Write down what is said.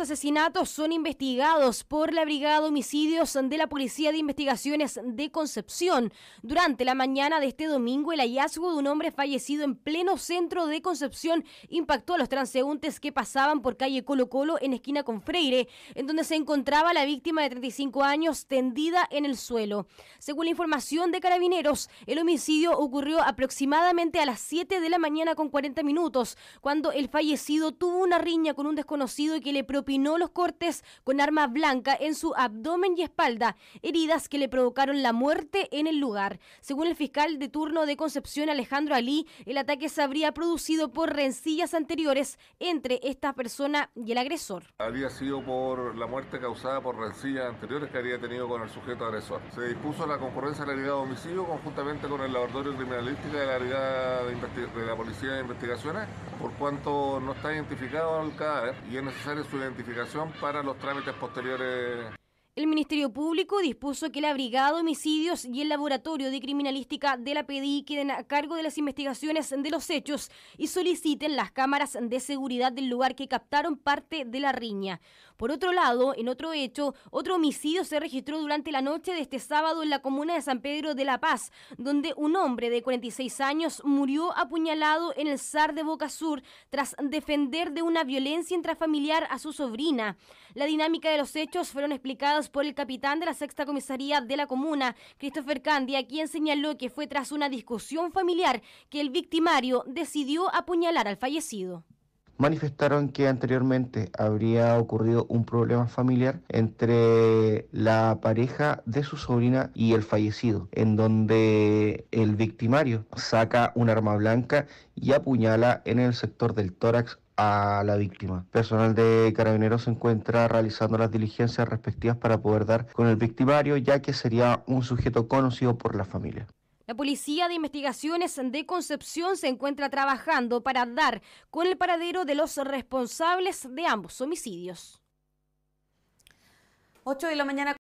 asesinatos son investigados por la Brigada Homicidios de la Policía de Investigaciones de Concepción. Durante la mañana de este domingo, el hallazgo de un hombre fallecido en pleno centro de Concepción impactó a los transeúntes que pasaban por calle Colo Colo en esquina con Freire, en donde se encontraba la víctima de 35 años tendida en el suelo. Según la información de carabineros, el homicidio ocurrió aproximadamente a las 7 de la mañana con 40 minutos, cuando el fallecido tuvo una riña con un desconocido que le opinó los cortes con arma blanca en su abdomen y espalda, heridas que le provocaron la muerte en el lugar. Según el fiscal de turno de Concepción, Alejandro Alí, el ataque se habría producido por rencillas anteriores entre esta persona y el agresor. Había sido por la muerte causada por rencillas anteriores que había tenido con el sujeto agresor. Se dispuso la concurrencia de la unidad de homicidio conjuntamente con el laboratorio criminalístico de la unidad de, la Policía de Investigaciones, por cuanto no está identificado el cadáver y es necesario su identificación para los trámites posteriores. El Ministerio Público dispuso que la Brigada de Homicidios y el Laboratorio de Criminalística de la PDI queden a cargo de las investigaciones de los hechos y soliciten las cámaras de seguridad del lugar que captaron parte de la riña. Por otro lado, en otro hecho, otro homicidio se registró durante la noche de este sábado en la comuna de San Pedro de La Paz, donde un hombre de 46 años murió apuñalado en el SAR de Boca Sur tras defender de una violencia intrafamiliar a su sobrina. La dinámica de los hechos fueron explicadas por el capitán de la sexta comisaría de la comuna, Christopher Candia, quien señaló que fue tras una discusión familiar que el victimario decidió apuñalar al fallecido manifestaron que anteriormente habría ocurrido un problema familiar entre la pareja de su sobrina y el fallecido, en donde el victimario saca un arma blanca y apuñala en el sector del tórax a la víctima. Personal de carabineros se encuentra realizando las diligencias respectivas para poder dar con el victimario, ya que sería un sujeto conocido por la familia. La Policía de Investigaciones de Concepción se encuentra trabajando para dar con el paradero de los responsables de ambos homicidios. 8 de la mañana.